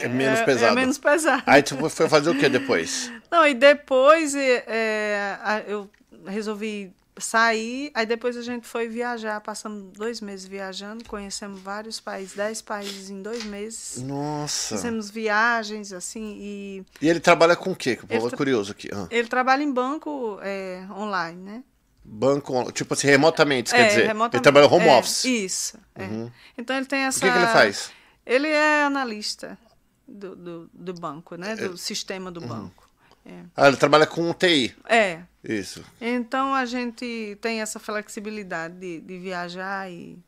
É menos é, é pesado. É, menos pesado. Aí tu foi fazer o que depois? Não, e depois é, é eu resolvi sair, aí depois a gente foi viajar, passamos dois meses viajando, conhecemos vários países, dez países em dois meses. Nossa! Fizemos viagens, assim, e... E ele trabalha com o quê? Que o povo é curioso aqui. Ah. Ele trabalha em banco é, online, né? Banco, tipo assim, remotamente, é, quer dizer. Remotamente, ele trabalha home office. Isso. Uhum. Então ele tem essa... O que, que ele faz? Ele é analista do, do, do banco, né? É. Do é. sistema do uhum. banco. É. Ah, ele trabalha com TI. É. Isso. Então a gente tem essa flexibilidade de, de viajar e,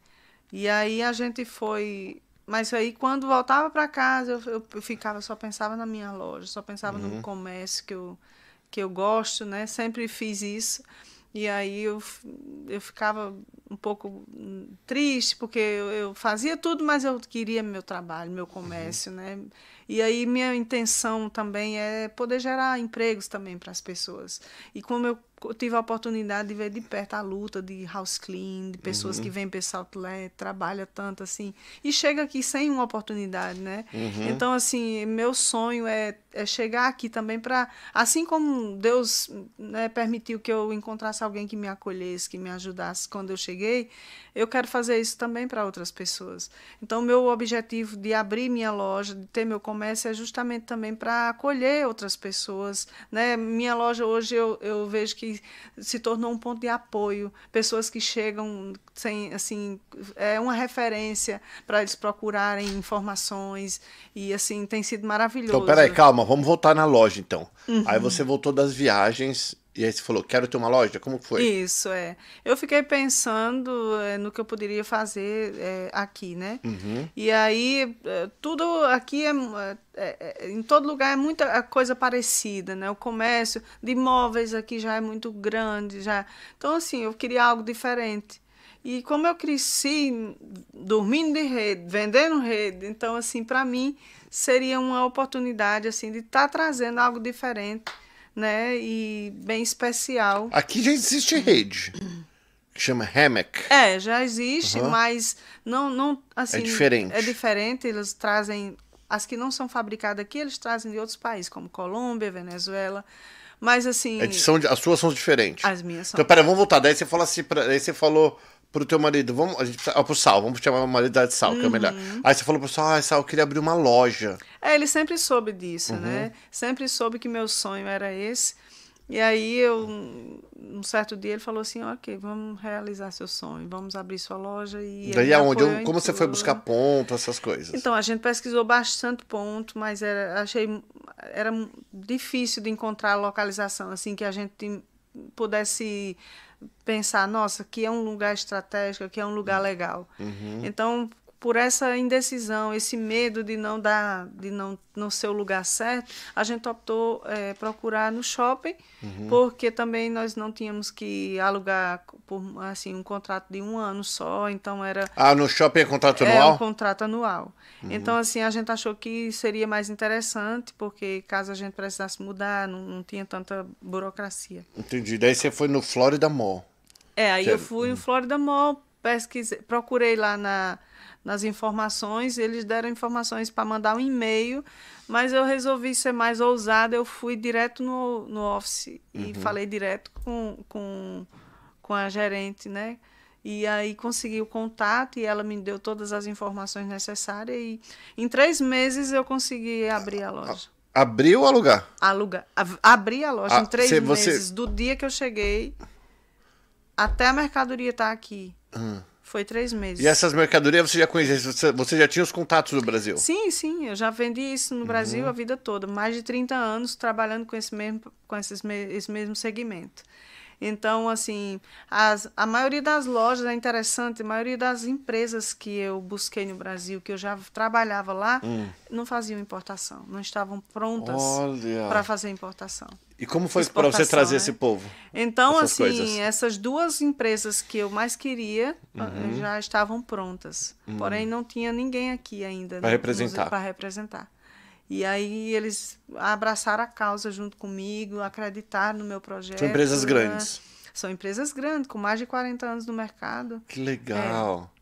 e aí a gente foi. Mas aí quando voltava para casa eu, eu, ficava só pensava na minha loja, só pensava uhum. no comércio que eu que eu gosto, né? Sempre fiz isso. E aí eu, eu ficava um pouco triste, porque eu, eu fazia tudo, mas eu queria meu trabalho, meu uhum. comércio, uhum. né? E aí minha intenção também é poder gerar empregos também para as pessoas. E como eu tive a oportunidade de ver de perto a luta de house clean, de pessoas uhum. que vêm para outlet, trabalha tanto assim e chega aqui sem uma oportunidade, né? Uhum. Então assim, meu sonho é, é chegar aqui também para assim como Deus né, permitiu que eu encontrasse alguém que me acolhesse, que me ajudasse quando eu cheguei, eu quero fazer isso também para outras pessoas. Então meu objetivo de abrir minha loja, de ter meu comércio comércio é justamente também para acolher outras pessoas. Né? Minha loja hoje eu, eu vejo que se tornou um ponto de apoio. Pessoas que chegam sem, assim, é uma referência para eles procurarem informações. E assim, tem sido maravilhoso. Então, peraí, calma, vamos voltar na loja então. Uhum. Aí você voltou das viagens e aí você falou, quero ter uma loja? Como foi? Isso, é. Eu fiquei pensando é, no que eu poderia fazer é, aqui, né? Uhum. E aí, é, tudo aqui é, Em todo lugar é muita coisa parecida, né? O comércio de imóveis aqui já é muito grande, já... Então, assim, eu queria algo diferente. E como eu cresci dormindo de rede, vendendo rede, então, assim, para mim seria uma oportunidade, assim, de estar tá trazendo algo diferente né? E bem especial. Aqui já existe rede. Que chama hammock. É, já existe, uhum. mas não, não assim, é diferente. É diferente, eles trazem as que não são fabricadas aqui, eles trazem de outros países, como Colômbia, Venezuela. Mas assim. É de, são, as suas são diferentes. As minhas são. Então, peraí, vamos voltar. Daí você, fala assim, pra, daí você falou pro teu marido, vamos, a gente ó, ah, pro Sal, vamos chamar o marido da Sal, uhum. que é o melhor. Uhum. Aí você falou pro Sal, ah, Sal, eu queria abrir uma loja. É, ele sempre soube disso, né? uhum. né? Sempre soube que meu sonho era esse. E aí eu, um certo dia ele falou assim, ok, vamos realizar seu sonho, vamos abrir sua loja e. Daí aonde? como você foi buscar ponto, essas coisas? Então, a gente pesquisou bastante ponto, mas era, achei era difícil de encontrar localização assim que a gente pudesse pensar, nossa, aqui é um lugar estratégico, aqui é um lugar uhum. legal. Uhum. Então, por essa indecisão, esse medo de não dar, de não, no ser o lugar certo, a gente optou é, procurar no shopping, uhum. porque também nós não tínhamos que alugar por assim um contrato de um ano só, então era ah no shopping é contrato anual? É um contrato anual. Uhum. Então assim a gente achou que seria mais interessante, porque caso a gente precisasse mudar, não, não tinha tanta burocracia. Entendi. Daí você foi no Florida Mall? É, aí você... eu fui no hum. Florida Mall, pesquisei, procurei lá na nas informações, eles deram informações para mandar um e-mail, mas eu resolvi ser mais ousada, eu fui direto no, no office uhum. e falei direto com, com, com a gerente, né? E aí consegui o contato e ela me deu todas as informações necessárias e em três meses eu consegui abrir a loja. Abrir ou alugar? Alugar. Abri a loja ah, em três meses, você... do dia que eu cheguei até a mercadoria estar tá aqui. Ah. Foi três meses. E essas mercadorias você já conhecia? Você já tinha os contatos do Brasil? Sim, sim. Eu já vendi isso no uhum. Brasil uhum. a vida toda. Mais de 30 anos trabalhando com esse mesmo, com esses, esse mesmo segmento. Então, assim, as, a maioria das lojas é interessante, a maioria das empresas que eu busquei no Brasil, que eu já trabalhava lá, hum. não faziam importação, não estavam prontas para fazer importação. E como foi para você trazer né? esse povo? Então, essas assim, coisas? essas duas empresas que eu mais queria ah, uhum. já estavam prontas. Uhum. Porém, hum. não tinha ninguém aqui ainda. Para né, representar. Para representar. E aí eles abraçaram a causa junto comigo, acreditaram no meu projeto. São empresas né? grandes. São empresas grandes, com mais de 40 anos no mercado. Que legal. É.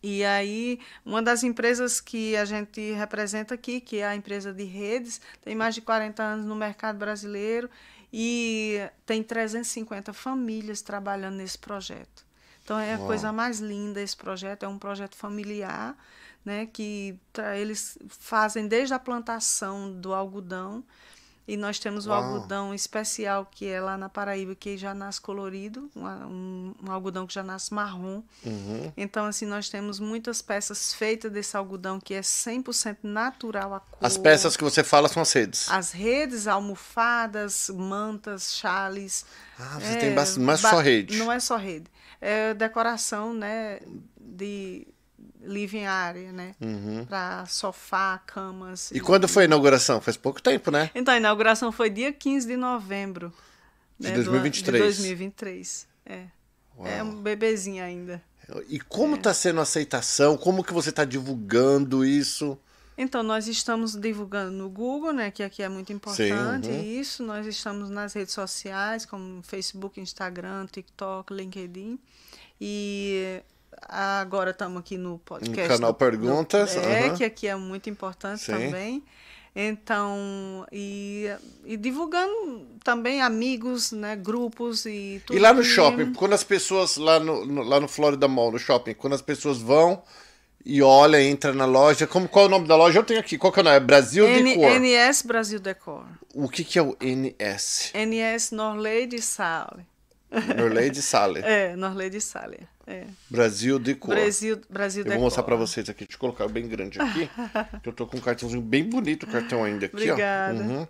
E aí, uma das empresas que a gente representa aqui, que é a empresa de redes, tem mais de 40 anos no mercado brasileiro e tem 350 famílias trabalhando nesse projeto. Então é a coisa mais linda esse projeto, é um projeto familiar, né, que eles fazem desde a plantação do algodão e nós temos Uau. o algodão especial que é lá na Paraíba, que já nasce colorido, um, um algodão que já nasce marrom. Uhum. Então, assim, nós temos muitas peças feitas desse algodão que é 100% natural a cor. As peças que você fala são as redes. As redes, almofadas, mantas, chales. Ah, você é, tem bastante, é só rede. Não é só rede é, decoração, né? De living area, né? Uhum. Para sofá, camas. E, e, quando foi a inauguração? Faz pouco tempo, né? Então, a inauguração foi dia 15 de novembro. De né? 2023. Do, de 2023, é. é. Uau. É um bebezinho ainda. E como está é. Tá sendo a aceitação? Como que você está divulgando isso? Então, nós estamos divulgando no Google, né? Que aqui é muito importante Sim, uhum. isso. Nós estamos nas redes sociais, como Facebook, Instagram, TikTok, LinkedIn. E agora estamos aqui no podcast. No canal do, Perguntas. Do, é, uhum. que aqui é muito importante Sim. também. Então, e, e, divulgando também amigos, né, grupos e tudo. E lá no que... shopping, quando as pessoas, lá no, no, lá no Florida Mall, no shopping, quando as pessoas vão e olha, entra na loja. Como, qual é o nome da loja? Eu tenho aqui. Qual que é o nome? É Brasil N Decor. NS Brasil Decor. O que, que é o NS? NS Norley de Sale. Norley de Sale. é, Norley de Sale. É. Brasil Decor. Brasil, Brasil Decor. Eu vou mostrar para vocês aqui. Deixa eu colocar bem grande aqui. que eu tô com um cartãozinho bem bonito, o cartão ainda aqui, Obrigada. ó. Uhum.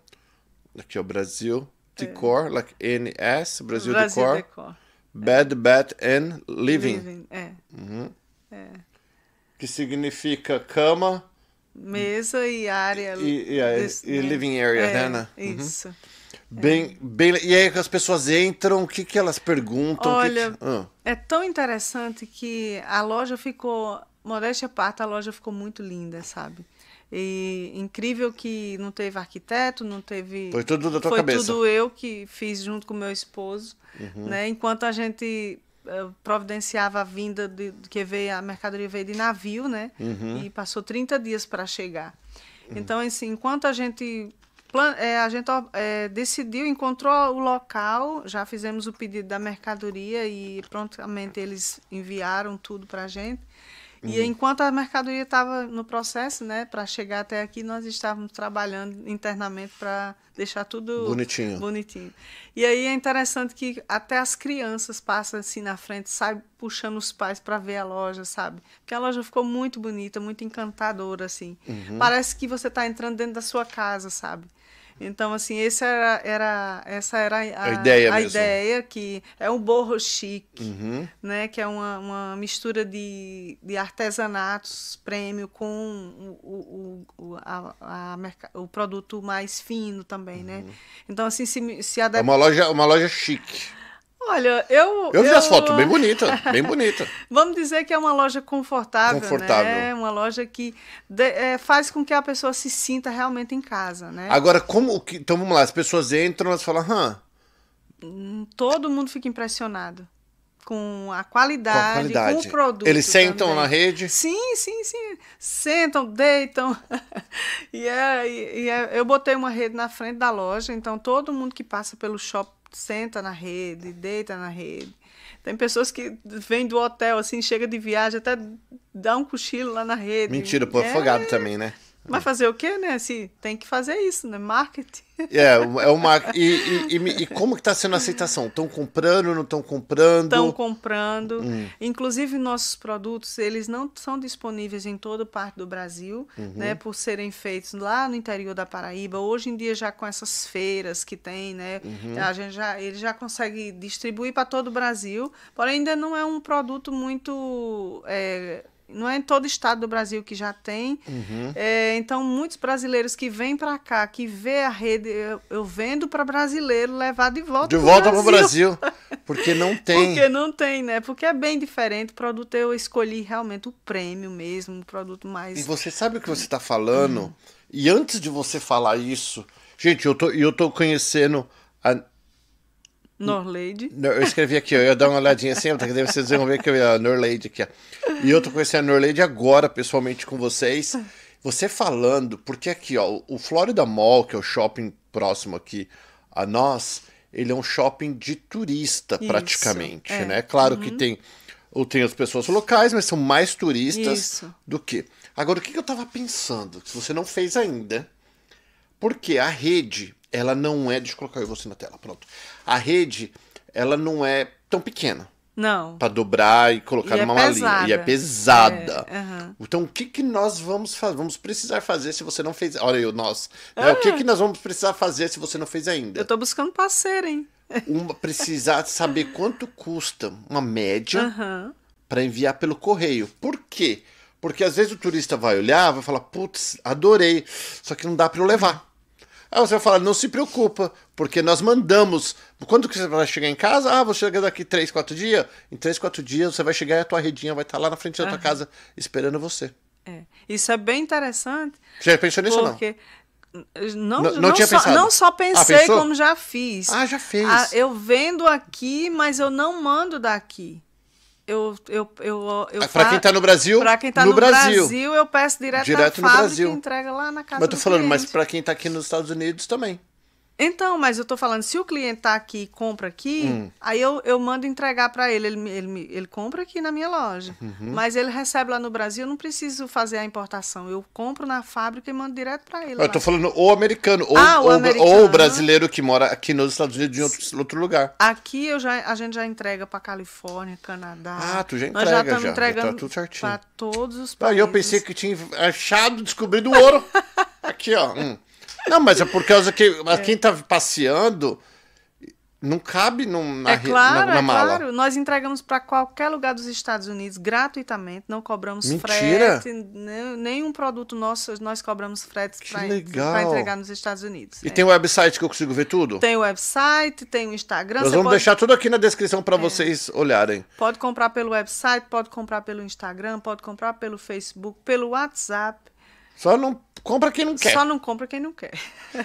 Aqui, ó, Brasil Decor, é. like NS Brasil, Brasil Decor. Decor. Bad, é. Bad and Living. living é. Uhum que significa cama. Mesa e área. E, e, é, e, desse, e né? living area, é, né, né? Uhum. Isso. Uhum. Bem, bem, e aí que as pessoas entram, o que, que elas perguntam? Olha, que que... Ah. é tão interessante que a loja ficou, modéstia à parte, a loja ficou muito linda, sabe? E incrível que não teve arquiteto, não teve. Foi tudo da tua foi cabeça. Foi tudo eu que fiz junto com meu esposo, uhum. né? Enquanto a gente eh, providenciava a vinda de, que veio, a mercadoria veio de navio, né? Uhum. E passou 30 dias para chegar. Uhum. Então, assim, enquanto a gente é, a gente é, decidiu, encontrou o local, já fizemos o pedido da mercadoria e prontamente eles enviaram tudo para a gente. Hum. E enquanto a mercadoria estava no processo, né, para chegar até aqui, nós estávamos trabalhando internamente para deixar tudo bonitinho. bonitinho. E aí é interessante que até as crianças passam assim na frente, saem puxando os pais para ver a loja, sabe? Porque a loja ficou muito bonita, muito encantadora, assim. Uhum. Parece que você está entrando dentro da sua casa, sabe? Então, assim, esse era, era, essa era a, a ideia, a ideia que é um borro chique, uhum. né? Que é uma, uma mistura de, de artesanatos prêmio com o, o, o, a, a, o produto mais fino também, né? uhum. né? Então, assim, se, se adapta... É uma loja, uma loja chique. Olha, eu. Eu vi eu... as fotos, bem bonita, bem bonita. Vamos dizer que é uma loja confortável. Né? Confortável. Né? Uma loja que de, é, faz com que a pessoa se sinta realmente em casa, né? Agora, como. Que, então vamos lá, as pessoas entram, elas falam, hã? Hum, todo mundo fica impressionado. Com a, qualidade, com a qualidade, com o produto. Eles sentam também. na rede? Sim, sim, sim. Sentam, deitam. e, é, e é, eu botei uma rede na frente da loja, então todo mundo que passa pelo shopping senta na rede, deita na rede. Tem pessoas que vêm do hotel, assim, chega de viagem, até dá um cochilo lá na rede. Mentira, pô, é... afogado também, né? Mas fazer o quê, né? Se tem que fazer isso, né? Marketing. É, é o é marketing. E, e, e, como que está sendo a aceitação? Estão comprando, não estão comprando? Estão comprando. Hum. Inclusive, nossos produtos, eles não são disponíveis em toda parte do Brasil, uhum. né? Por serem feitos lá no interior da Paraíba. Hoje em dia, já com essas feiras que tem, né? Uhum. A gente já, ele já consegue distribuir para todo o Brasil. Porém, ainda não é um produto muito... É, não é em todo estado do Brasil que já tem. Uhum. É, então, muitos brasileiros que vêm para cá, que vê a rede, eu, eu vendo para brasileiro levar de volta De volta para o Brasil, porque não tem. porque não tem, né? Porque é bem diferente. O produto eu escolhi realmente o prêmio mesmo, o produto mais. E você sabe o que você está falando? Uhum. E antes de você falar isso, gente, eu tô, eu tô conhecendo a. Norlade. Eu escrevi aqui, eu ia dar uma olhadinha assim, porque Que vocês vão ver que eu ia. Norlade aqui, ó e eu tô conhecendo a Norlade agora, pessoalmente, com vocês. Você falando, porque aqui, ó, o Florida Mall, que é o shopping próximo aqui a nós, ele é um shopping de turista, Isso, praticamente, é. né? Claro uhum. que tem ou tem as pessoas locais, mas são mais turistas Isso. do que. Agora, o que eu estava pensando, que você não fez ainda, porque a rede, ela não é. Deixa eu colocar você na tela, pronto. A rede, ela não é tão pequena. Não. Pra dobrar e colocar e é numa é malinha. E é pesada. É, uhum. Então, o que, que nós vamos fazer? Vamos precisar fazer se você não fez. Olha eu, nós. Ah. O que, que nós vamos precisar fazer se você não fez ainda? Eu tô buscando parceiro, hein? Uma, precisar saber quanto custa uma média uhum. para enviar pelo correio. Por quê? Porque às vezes o turista vai olhar, vai falar, putz, adorei, só que não dá para eu levar. Aí você vai falar, não se preocupa, porque nós mandamos. Quando que você vai chegar em casa? Ah, você chega daqui 3, 4 dias. Em 3, 4 dias você vai chegar e a tua redinha vai estar tá lá na frente da tua uhum. casa esperando você. É. Isso é bem interessante. Você já pensou nisso porque... não? Não, não, não, tinha só, pensado. não só ah, pensei, ah, como já fiz. Ah, já ah, fez. Ah, eu vendo aqui, mas eu não mando daqui eu, eu, eu, eu ah, para quem está no Brasil, para quem tá no, no Brasil, Brasil, eu peço direto, direto na fábrica no Brasil. entrega lá na casa. Mas estou falando, cliente. mas para quem está aqui nos Estados Unidos também. Então, mas eu tô falando, se o cliente tá aqui e compra aqui, hum. aí eu, eu mando entregar para ele. Ele, ele. ele compra aqui na minha loja. Uhum. Mas ele recebe lá no Brasil, eu não preciso fazer a importação. Eu compro na fábrica e mando direto para ele. Eu lá. tô falando ou americano, ou, ah, o ou, americano, ou, brasileiro que mora aqui nos Estados Unidos de outro, outro lugar. Aqui eu já, a gente já entrega para Califórnia, Canadá. Ah, tu já entrega. Nós já estamos entregando já tá tudo certinho. pra todos os países. Ah, eu pensei que tinha achado, descobrido o ouro. aqui, ó. Hum. Não, mas é por causa que é. quem tá passeando não cabe num, na, é claro, na, na é mala. É claro, nós entregamos para qualquer lugar dos Estados Unidos gratuitamente, não cobramos Mentira. frete, nem, né, nenhum produto nosso nós cobramos fretes para entregar nos Estados Unidos. E é. tem o website que eu consigo ver tudo? Tem o website, tem o Instagram. Nós vamos pode... deixar tudo aqui na descrição para é. vocês olharem. Pode comprar pelo website, pode comprar pelo Instagram, pode comprar pelo Facebook, pelo WhatsApp. Só não compra quem não quer. Só não compra quem não quer.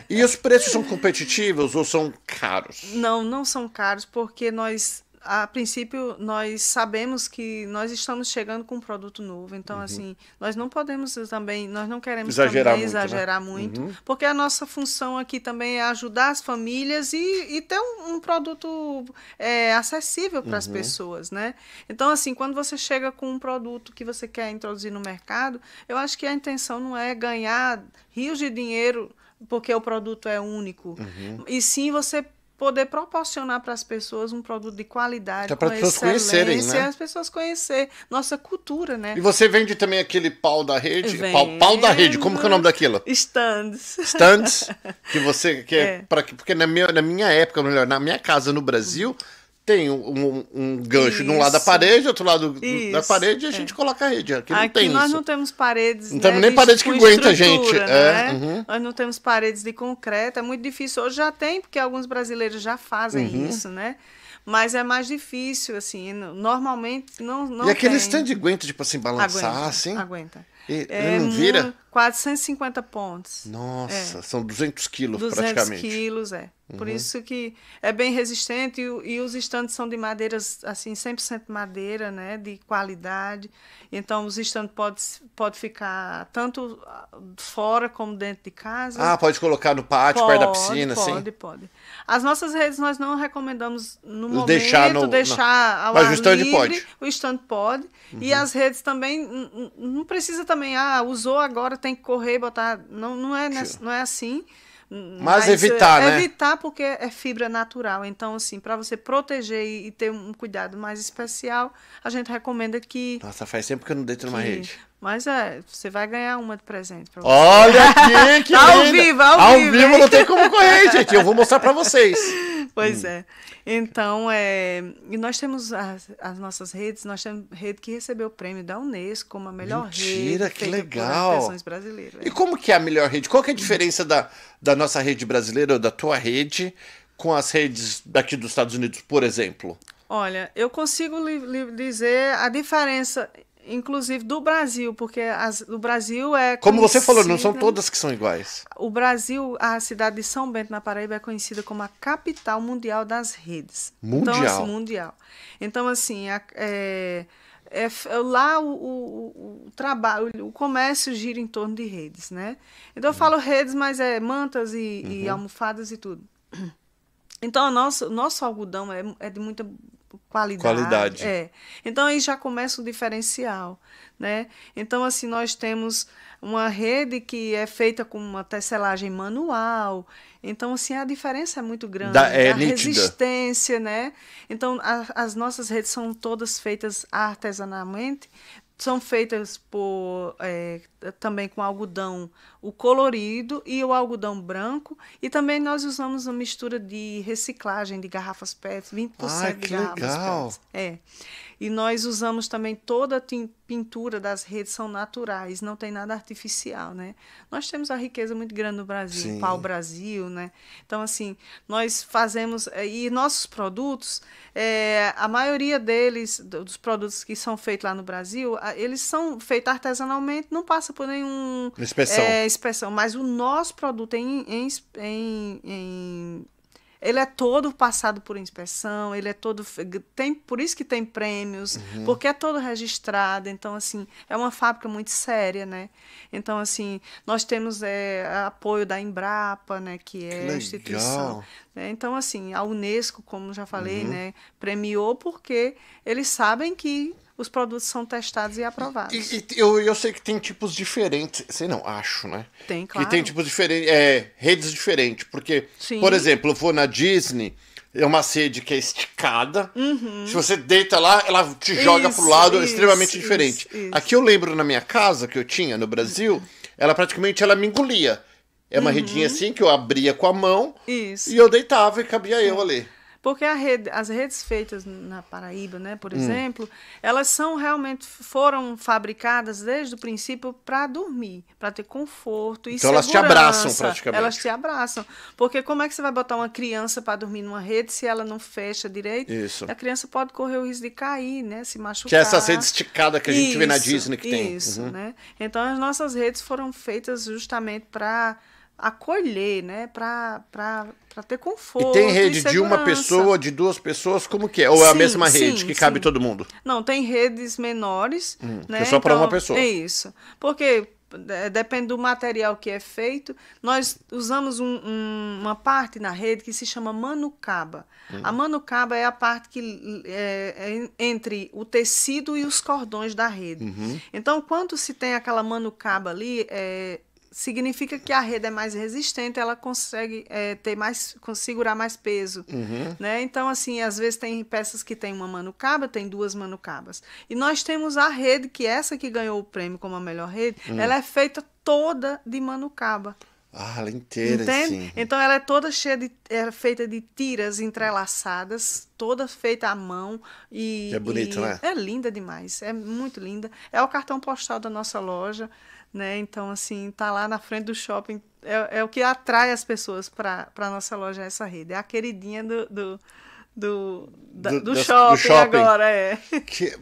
E os preços são competitivos ou são caros? Não, não são caros porque nós a princípio, nós sabemos que nós estamos chegando com um produto novo. Então, uhum. assim, nós não podemos também, nós não queremos exagerar muito, né? exagerar né? muito uhum. porque a nossa função aqui também é ajudar as famílias e, e ter um, um produto é, acessível para as uhum. pessoas, né? Então, assim, quando você chega com um produto que você quer introduzir no mercado, eu acho que a intenção não é ganhar rios de dinheiro porque o produto é único, uhum. e sim você poder proporcionar para as pessoas um produto de qualidade, para as pessoas conhecerem, né? as pessoas conhecer nossa cultura, né? E você vende também aquele pau da rede, pau, pau, da rede, como que é o nome daquilo? Stands. Stands que você que é, é. para que porque na minha, na minha época, melhor, na minha casa no Brasil, uhum tem um, um, um gancho de um lado da parede, outro lado Isso. da parede, e a é. gente é. coloca a rede. Aqui, aqui não tem nós isso. não temos paredes. Não né, temos nem paredes que aguenta a gente. É, né? É, uhum. Nós não temos paredes de concreto. É muito difícil. Hoje já tem, porque alguns brasileiros já fazem uhum. isso, né? mas é mais difícil, assim, normalmente não, não E aquele tem. stand aguenta, tipo assim, balançar, aguenta, assim? Aguenta. E, é, não vira? Quase 150 pontos. Nossa, é. são 200 quilos 200 praticamente. 200 quilos, é. Uhum. Por isso que é bem resistente e, e os estantes são de madeiras, assim, 100% madeira, né? De qualidade. Então, os estantes podem pode ficar tanto ah, fora como dentro de casa. Ah, pode colocar no pátio, pode, perto da piscina, pode, assim? Pode, pode. As nossas redes nós não recomendamos no deixar momento no, deixar no... ao Mas ar o stand livre, pode. O estante pode. Uhum. E as redes também, não precisa também, ah, usou agora tem que correr, botar. Não, não, é, não é assim. Mas, mas é, evitar, é, né? Evitar porque é fibra natural. Então, assim, para você proteger e, e, ter um cuidado mais especial, a gente recomenda que. Nossa, faz tempo que eu não deito numa rede. Mas é, você vai ganhar uma de presente. Pra você. Olha aqui, que Ao linda. vivo, ao, ao vivo. Ao vivo não tem como correr, gente. Eu vou mostrar para vocês. Pois hum. é. Então, é, e nós temos as, as, nossas redes. Nós temos rede que recebeu o prêmio da Unesco como a melhor Mentira, rede. Mentira, que legal. brasileiras. E é. como que é a melhor rede? Qual que é a diferença da, da nossa rede brasileira ou da tua rede com as redes daqui dos Estados Unidos, por exemplo? Olha, eu consigo dizer a diferença inclusive do Brasil, porque as, o Brasil é. Como você falou, não são todas que são iguais. O Brasil, a cidade de São Bento, na Paraíba, é conhecida como a capital mundial das redes. Mundial. Então, assim, mundial. Então, assim, a, é, é, lá o, o, o, trabalho, o comércio gira em torno de redes, né? Então eu uhum. falo redes, mas é mantas e, uhum. e almofadas e tudo. Então o nosso, nosso algodão é, é de muita Qualidade. Qualidade. É. Então aí já começa o diferencial, né? Então assim nós temos uma rede que é feita com uma tecelagem manual. Então assim a diferença é muito grande, da, é a nítida. resistência, né? Então a, as nossas redes são todas feitas artesanalmente, são feitas por é, eh, também com algodão, o colorido e o algodão branco. E também nós usamos uma mistura de reciclagem de garrafas PET, 20% ah, de garrafas legal. PET. É. E nós usamos também toda a pintura das redes são naturais, não tem nada artificial, né? Nós temos a riqueza muito grande no Brasil, pau Brasil, né? Então assim, nós fazemos eh, e nossos produtos, é, a maioria deles dos produtos que são feitos lá no Brasil, eles são feitos artesanalmente, não passa passa por nenhum. Inspeção. É, inspeção. Mas o nosso produto em, em, em, em ele é todo passado por inspeção, ele é todo tem por isso que tem prêmios, uhum. porque é todo registrado. Então assim é uma fábrica muito séria, né? Então assim nós temos é, apoio da Embrapa, né, que é que a instituição. Né? Então assim a UNESCO, como já falei, uhum. né, premiou porque eles sabem que os produtos são testados e aprovados. E, e, eu, eu sei que tem tipos diferentes, sei não, acho, né? Tem, claro. Que tem tipos diferentes, é, redes diferentes, porque, Sim. por exemplo, eu vou na Disney, é uma sede que é esticada. Uhum. Se você deita lá, ela te joga isso, pro lado, é isso, é extremamente isso, diferente. Aqui eu lembro na minha casa que eu tinha no Brasil, uhum. ela praticamente ela me engolia. É uma uhum. redinha assim que eu abria com a mão e eu deitava e cabia eu uhum. ali. Porque rede, as redes feitas na Paraíba, né, por hum. exemplo, elas são realmente foram fabricadas desde o princípio para dormir, para ter conforto e então segurança. Então elas te abraçam praticamente. Elas te abraçam. Porque como é que você vai botar uma criança para dormir numa rede se ela não fecha direito? Isso. A criança pode correr o risco de cair, né, se machucar. Que é essa rede esticada que a gente isso, vê na Disney que isso, tem. Isso, uhum. né? Então as nossas redes foram feitas justamente para acolher, né? Para ter conforto. E tem rede e de uma pessoa, de duas pessoas, como que é? Ou é a mesma rede sim, que cabe sim. todo mundo? Não, tem redes menores, hum, né? Que é só então, para uma pessoa. É isso. Porque é, depende do material que é feito. Nós usamos um, um, uma parte na rede que se chama manucaba. Hum. A manucaba é a parte que é, é entre o tecido e os cordões da rede. Uhum. Então, quando se tem aquela manucaba ali, é, significa que a rede é mais resistente, ela consegue é, ter mais, segurar mais peso, uhum. né? Então assim, às vezes tem peças que tem uma manucaba, tem duas manucabas. E nós temos a rede que é essa que ganhou o prêmio como a melhor rede, uhum. ela é feita toda de manucaba. Ah, ela é inteira, Entende? Sim. Então ela é toda cheia de. É feita de tiras entrelaçadas, toda feita à mão. E, é bonito, e, né? É linda demais. É muito linda. É o cartão postal da nossa loja né? Então, assim, tá lá na frente do shopping é, é o que atrai as pessoas para a nossa loja, essa rede. É a queridinha do, do, do, da, do, do, shopping, do shopping, agora, é. Que,